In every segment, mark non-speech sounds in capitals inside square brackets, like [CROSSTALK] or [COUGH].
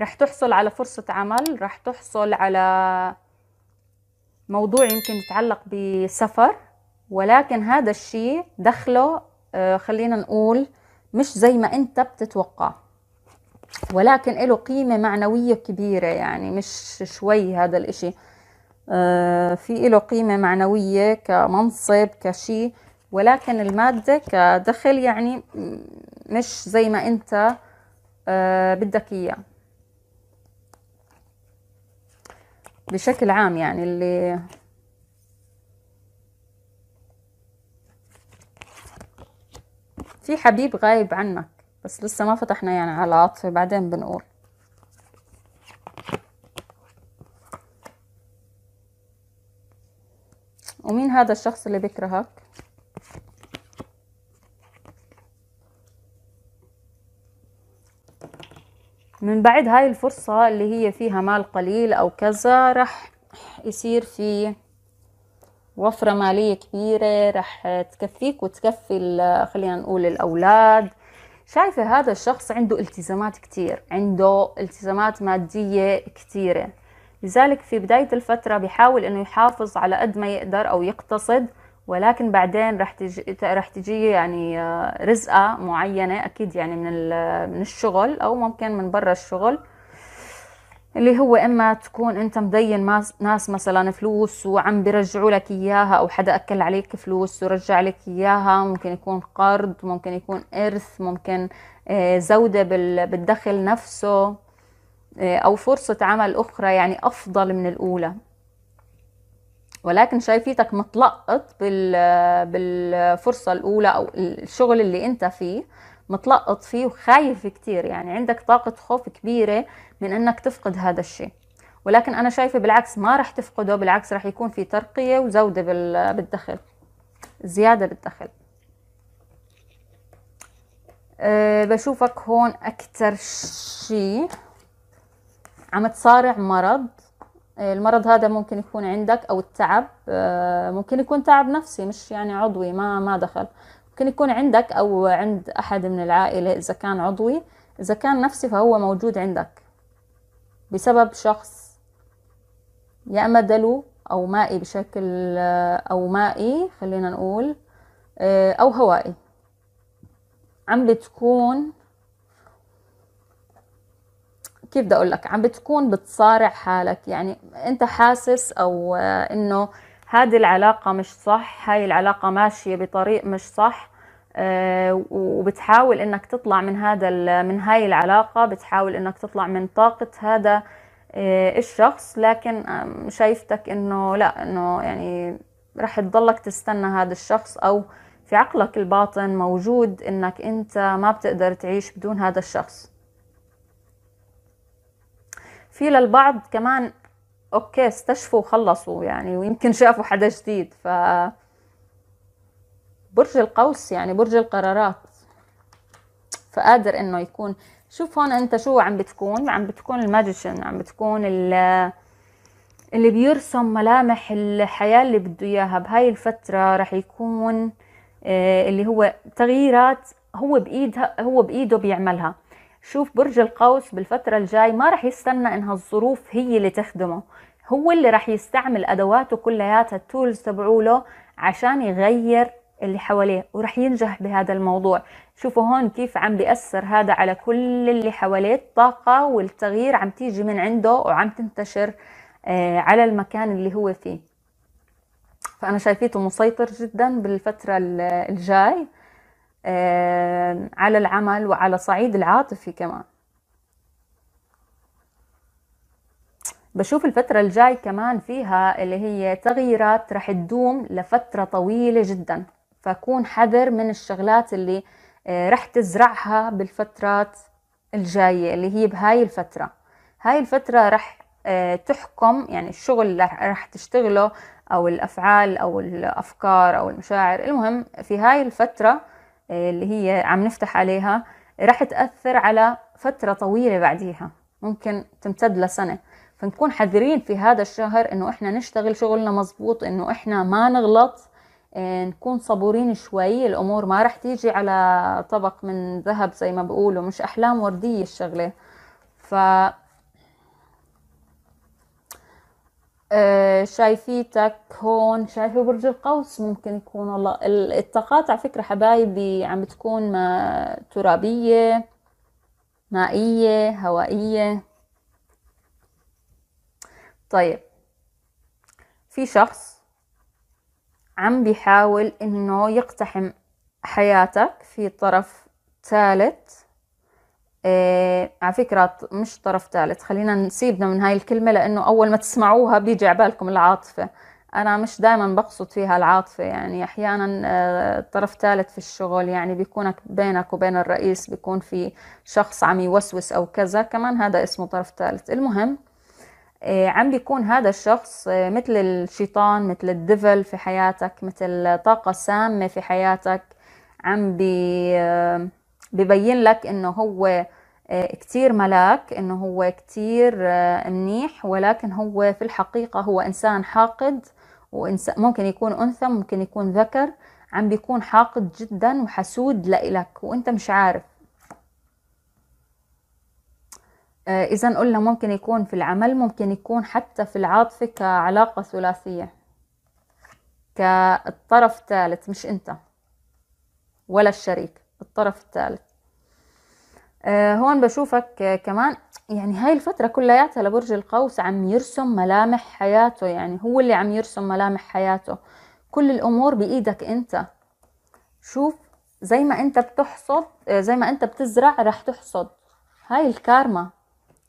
رح تحصل على فرصة عمل رح تحصل على موضوع يمكن يتعلق بسفر ولكن هذا الشيء دخله آه، خلينا نقول مش زي ما انت بتتوقع ولكن له قيمة معنوية كبيرة يعني مش شوي هذا الاشي آه، في له قيمة معنوية كمنصب كشي ولكن المادة كدخل يعني مش زي ما انت آه، بدك اياه بشكل عام يعني اللي في حبيب غايب عنك بس لسه ما فتحنا يعني على عاطفة بعدين بنقول ومين هذا الشخص اللي بيكرهك من بعد هاي الفرصة اللي هي فيها مال قليل أو كذا رح يصير في وفرة مالية كبيرة رح تكفيك وتكفي خلينا نقول الأولاد شايفة هذا الشخص عنده التزامات كتير عنده التزامات مادية كتيرة لذلك في بداية الفترة بيحاول أنه يحافظ على قد ما يقدر أو يقتصد ولكن بعدين رح تجي رح تجي يعني آه، رزقه معينه اكيد يعني من من الشغل او ممكن من برا الشغل اللي هو اما تكون انت مدين ناس مثلا فلوس وعم بيرجعوا لك اياها او حدا اكل عليك فلوس ورجع لك اياها ممكن يكون قرض ممكن يكون ارث ممكن آه، زوده بالدخل نفسه آه، او فرصه عمل اخرى يعني افضل من الاولى ولكن شايفيتك متلقط بالفرصة الأولى أو الشغل اللي أنت فيه متلقط فيه وخايف كتير يعني عندك طاقة خوف كبيرة من أنك تفقد هذا الشيء ولكن أنا شايفة بالعكس ما رح تفقده بالعكس رح يكون في ترقية وزودة بالدخل زيادة بالدخل أه بشوفك هون أكتر شيء عم تصارع مرض آه، المرض هذا ممكن يكون عندك او التعب آه، ممكن يكون تعب نفسي مش يعني عضوي ما ما دخل ممكن يكون عندك او عند احد من العائله اذا كان عضوي اذا كان نفسي فهو موجود عندك بسبب شخص يا اما دلو او مائي بشكل آه، او مائي خلينا نقول او هوائي عم بتكون كيف بدي اقول لك عم بتكون بتصارع حالك يعني انت حاسس او آه، انه هذه العلاقة مش صح هاي العلاقة ماشية بطريق مش صح آه، وبتحاول انك تطلع من هذا من هاي العلاقة بتحاول انك تطلع من طاقة هذا آه، الشخص لكن شايفتك انه لا انه يعني رح تضلك تستنى هذا الشخص او في عقلك الباطن موجود انك انت ما بتقدر تعيش بدون هذا الشخص في للبعض كمان اوكي استشفوا وخلصوا يعني ويمكن شافوا حدا جديد ف برج القوس يعني برج القرارات فقادر انه يكون شوف هون انت شو عم بتكون عم بتكون الماجيشن عم بتكون اللي بيرسم ملامح الحياة اللي بده إياها بهاي الفترة رح يكون آه، اللي هو تغييرات هو بإيدها هو بإيده بيعملها شوف برج القوس بالفترة الجاي ما رح يستنى انها الظروف هي اللي تخدمه هو اللي رح يستعمل ادواته كلياتها التولز تبعوله عشان يغير اللي حواليه ورح ينجح بهذا الموضوع شوفوا هون كيف عم بيأثر هذا على كل اللي حواليه الطاقة والتغيير عم تيجي من عنده وعم تنتشر آه، على المكان اللي هو فيه فأنا شايفيته مسيطر جدا بالفترة الجاي على العمل وعلى صعيد العاطفي كمان بشوف الفترة الجاي كمان فيها اللي هي تغييرات رح تدوم لفترة طويلة جدا فكون حذر من الشغلات اللي آه، رح تزرعها بالفترات الجاية اللي هي بهاي الفترة هاي الفترة رح آه، تحكم يعني الشغل اللي رح تشتغله أو الأفعال أو الأفكار أو المشاعر المهم في هاي الفترة آه، اللي هي عم نفتح عليها راح تأثر على فترة طويلة بعديها ممكن تمتد لسنة فنكون حذرين في هذا الشهر انه احنا نشتغل شغلنا مزبوط انه احنا ما نغلط آه، نكون صبورين شوي الامور ما راح تيجي على طبق من ذهب زي ما بقولوا مش احلام وردية الشغلة ف آه، شايفيتك هون شايفه برج القوس ممكن يكون والله الطاقات على فكرة حبايبي عم بتكون ما ترابية مائية هوائية طيب في شخص عم بيحاول انه يقتحم حياتك في طرف ثالث إيه على فكرة مش طرف ثالث خلينا نسيبنا من هاي الكلمة لأنه أول ما تسمعوها بيجي عبالكم العاطفة أنا مش دائما بقصد فيها العاطفة يعني أحيانا آه، طرف ثالث في الشغل يعني بيكونك بينك وبين الرئيس بيكون في شخص عم يوسوس أو كذا كمان هذا اسمه طرف ثالث المهم آه، عم بيكون هذا الشخص آه، مثل الشيطان مثل الدفل في حياتك مثل طاقة سامة في حياتك عم بي ببين لك انه هو آه، كتير ملاك انه هو كتير آه، منيح ولكن هو في الحقيقة هو انسان حاقد وإنسان ممكن يكون انثى ممكن يكون ذكر عم بيكون حاقد جدا وحسود لإلك وانت مش عارف آه، اذا قلنا ممكن يكون في العمل ممكن يكون حتى في العاطفة كعلاقة ثلاثية كالطرف الثالث مش انت ولا الشريك الطرف الثالث آه هون بشوفك آه كمان يعني هاي الفترة كلياتها لبرج القوس عم يرسم ملامح حياته يعني هو اللي عم يرسم ملامح حياته كل الأمور بإيدك أنت شوف زي ما أنت بتحصد آه زي ما أنت بتزرع رح تحصد هاي الكارما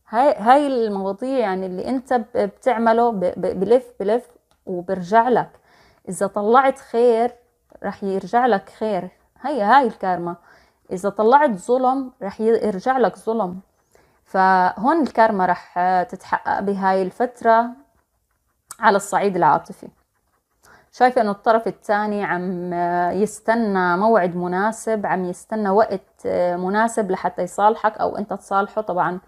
هاي هاي المواضيع يعني اللي أنت بتعمله بلف بلف وبرجع لك إذا طلعت خير رح يرجع لك خير هي هاي الكارما اذا طلعت ظلم رح يرجع لك ظلم فهون الكارما رح آه، تتحقق بهاي الفترة على الصعيد العاطفي شايفة انه الطرف الثاني عم آه، يستنى موعد مناسب عم يستنى وقت آه، مناسب لحتى يصالحك او انت تصالحه طبعا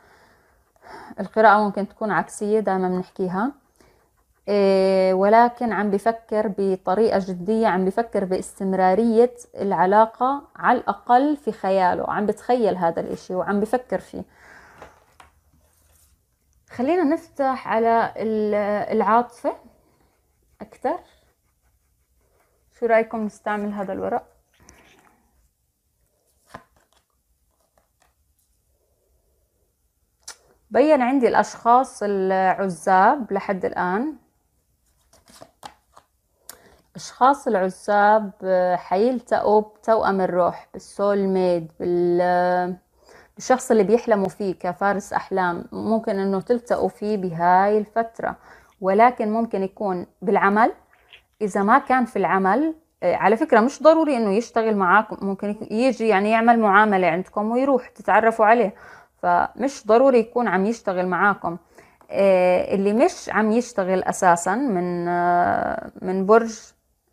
القراءة ممكن تكون عكسية دائما بنحكيها إيه، ولكن عم بفكر بطريقة جدية عم بفكر باستمرارية العلاقة على الأقل في خياله عم بتخيل هذا الإشي وعم بفكر فيه خلينا نفتح على العاطفة أكثر شو رأيكم نستعمل هذا الورق بين عندي الأشخاص العزاب لحد الآن أشخاص العزاب آه، حيلتقوا بتوأم الروح بالسول ميد بال آه، بالشخص اللي بيحلموا فيه كفارس أحلام ممكن أنه تلتقوا فيه بهاي الفترة ولكن ممكن يكون بالعمل إذا ما كان في العمل آه، على فكرة مش ضروري أنه يشتغل معاكم ممكن يجي يعني يعمل معاملة عندكم ويروح تتعرفوا عليه فمش ضروري يكون عم يشتغل معاكم آه، اللي مش عم يشتغل اساسا من آه، من برج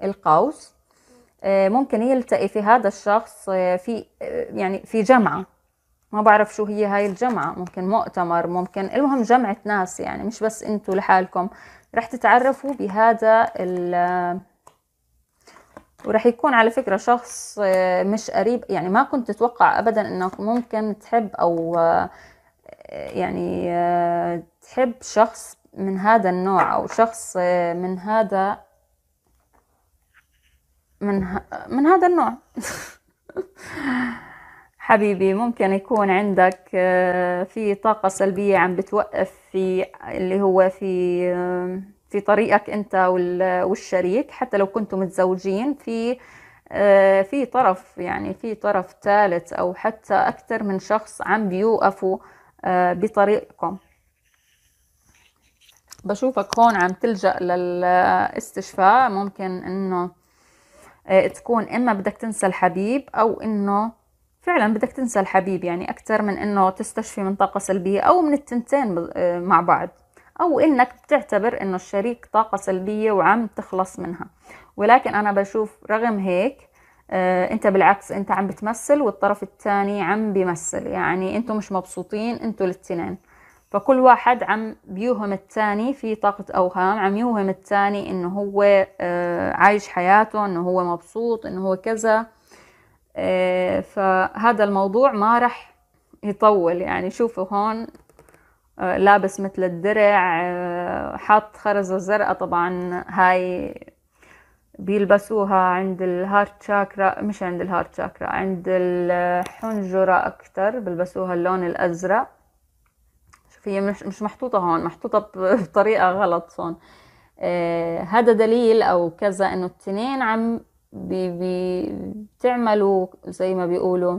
القوس آه، ممكن يلتقي في هذا الشخص في يعني في جمعه ما بعرف شو هي هاي الجمعه ممكن مؤتمر ممكن المهم جمعه ناس يعني مش بس انتوا لحالكم رح تتعرفوا بهذا ال ورح يكون على فكرة شخص مش قريب يعني ما كنت تتوقع أبدا أنك ممكن تحب أو يعني آه، تحب شخص من هذا النوع أو شخص آه، من هذا من, ه... من هذا النوع [LAUGHS] حبيبي ممكن يكون عندك آه، في طاقة سلبية عم بتوقف في اللي هو في في طريقك أنت والشريك حتى لو كنتوا متزوجين في في طرف يعني في طرف ثالث أو حتى أكثر من شخص عم بيوقفوا آه، بطريقكم بشوفك هون عم تلجأ للاستشفاء ممكن انه آه، تكون اما بدك تنسى الحبيب او انه فعلا بدك تنسى الحبيب يعني اكثر من انه تستشفي من طاقه سلبيه او من التنتين آه، مع بعض او انك بتعتبر انه الشريك طاقه سلبيه وعم تخلص منها ولكن انا بشوف رغم هيك آه، انت بالعكس انت عم بتمثل والطرف الثاني عم بيمثل يعني انتم مش مبسوطين انتم الاثنين فكل واحد عم بيوهم الثاني في طاقة أوهام عم يوهم الثاني إنه هو آه، عايش حياته إنه هو مبسوط إنه هو كذا آه، فهذا الموضوع ما رح يطول يعني شوفوا هون لابس مثل الدرع حاط خرزة زرقاء طبعا هاي بيلبسوها عند الهارت شاكرا مش عند الهارت شاكرا عند الحنجرة أكتر بيلبسوها اللون الأزرق شوف هي مش, مش محطوطة هون محطوطة بطريقة غلط هون آه هذا دليل أو كذا إنه التنين عم بي بي بتعملوا زي ما بيقولوا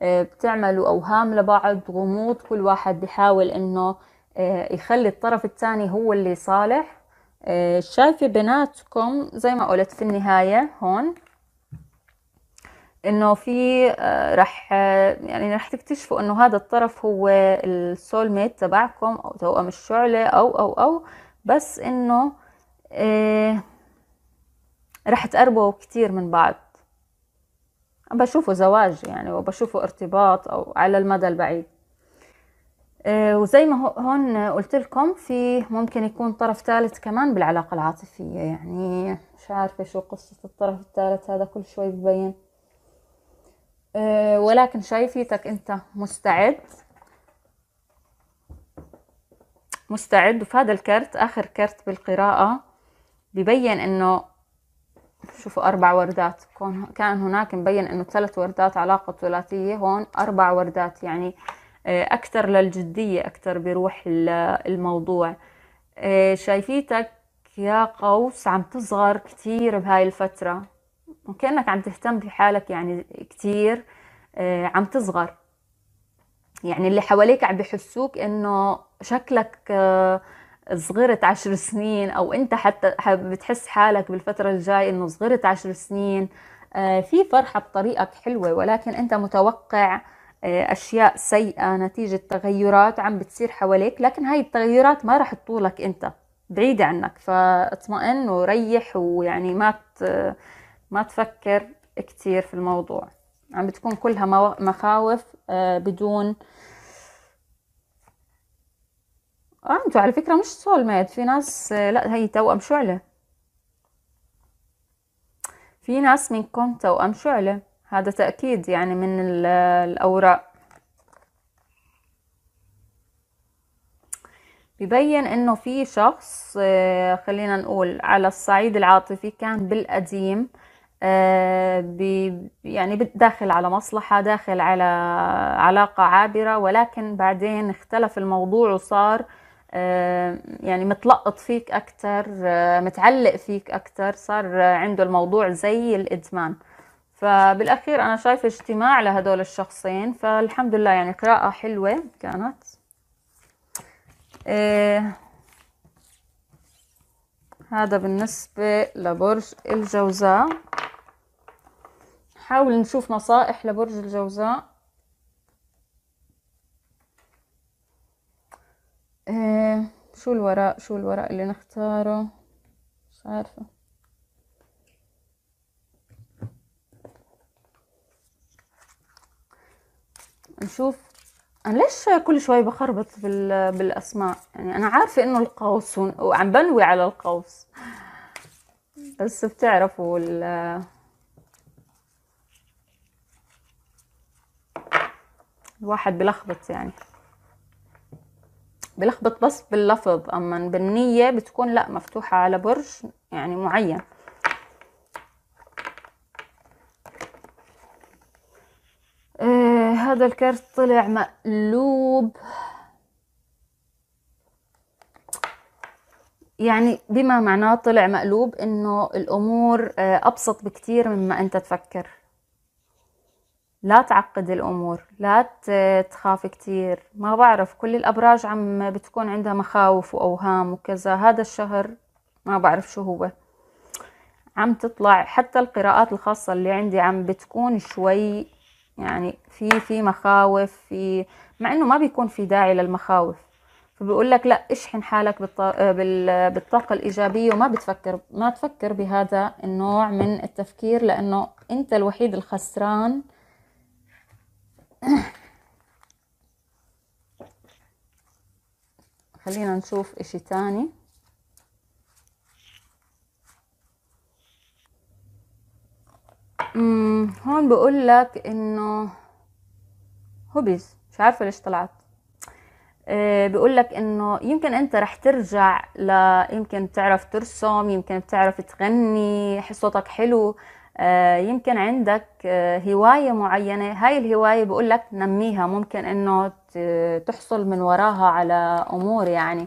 آه بتعملوا أوهام لبعض غموض كل واحد بيحاول إنه آه يخلي الطرف الثاني هو اللي صالح شايفة بناتكم زي ما قلت في النهاية هون انه في آه، رح آه، يعني رح تكتشفوا انه هذا الطرف هو السول ميت تبعكم او توأم الشعلة او او او بس انه آه، رح تقربوا كتير من بعض بشوفه زواج يعني وبشوفه ارتباط او على المدى البعيد آه، وزي ما هون قلت لكم في ممكن يكون طرف ثالث كمان بالعلاقة العاطفية يعني مش عارفة شو قصة الطرف الثالث هذا كل شوي ببين آه، ولكن شايفيتك انت مستعد مستعد وفي هذا الكرت اخر كرت بالقراءة ببين انه شوفوا أربع وردات كان هناك مبين إنه ثلاث وردات علاقة ثلاثية هون أربع وردات يعني آه، أكثر للجدية أكثر بروح الموضوع آه، شايفيتك يا قوس عم تصغر كتير بهاي الفترة وكأنك عم تهتم بحالك يعني كتير آه، عم تصغر يعني اللي حواليك عم بحسوك انه شكلك صغرت عشر سنين او انت حتى بتحس حالك بالفترة الجاي انه صغرت عشر سنين في فرحة بطريقك حلوة ولكن انت متوقع آه، اشياء سيئه نتيجه تغيرات عم بتصير حواليك لكن هاي التغيرات ما راح تطولك انت بعيده عنك فاطمئن وريح ويعني ما ما تفكر كثير في الموضوع عم بتكون كلها مخاوف آه، بدون اه انتوا على فكره مش سول ميت في ناس آه، لا هي توأم شعله في ناس منكم توأم شعله هذا تأكيد يعني من الأوراق ببين انه في شخص آه، خلينا نقول على الصعيد العاطفي كان بالقديم آه، يعني داخل على مصلحة داخل على علاقة عابرة ولكن بعدين اختلف الموضوع وصار آه، يعني متلقط فيك أكتر متعلق فيك أكتر صار عنده الموضوع زي الإدمان فبالاخير انا شايفه اجتماع لهدول الشخصين فالحمد لله يعني قراءه حلوه كانت إيه هذا بالنسبه لبرج الجوزاء حاول نشوف نصائح لبرج الجوزاء إيه شو الورق شو الورق اللي نختاره مش عارفه نشوف انا ليش كل شوي بخربط بالاسماء يعني انا عارفه انه القوس وعم بنوي على القوس بس بتعرفوا ال الواحد بلخبط يعني بلخبط بس باللفظ اما بالنية بتكون لا مفتوحة على برج يعني معين هذا الكرت طلع مقلوب يعني بما معناه طلع مقلوب انه الامور آه، ابسط بكتير مما انت تفكر لا تعقد الامور لا تخاف كتير ما بعرف كل الابراج عم بتكون عندها مخاوف واوهام وكذا هذا الشهر ما بعرف شو هو عم تطلع حتى القراءات الخاصة اللي عندي عم بتكون شوي يعني في في مخاوف في مع انه ما بيكون في داعي للمخاوف فبيقول لك لا اشحن حالك بالطاقه الايجابيه وما بتفكر ما تفكر بهذا النوع من التفكير لانه انت الوحيد الخسران [COUGHS] خلينا نشوف اشي تاني هون بقول لك انه هوبيز مش عارفه ليش طلعت آه، بقول لك انه يمكن انت رح ترجع ل يمكن بتعرف ترسم يمكن بتعرف تغني صوتك حلو آه، يمكن عندك آه، هواية معينة هاي الهواية بقول لك نميها ممكن انه تحصل من وراها على امور يعني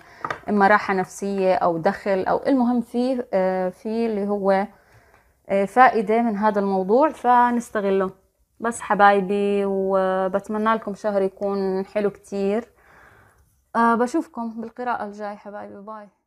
اما راحة نفسية او دخل او المهم في في اللي هو آه، فائدة من هذا الموضوع فنستغله بس حبايبي وبتمنى لكم شهر يكون حلو كتير آه، بشوفكم بالقراءة الجاي حبايبي باي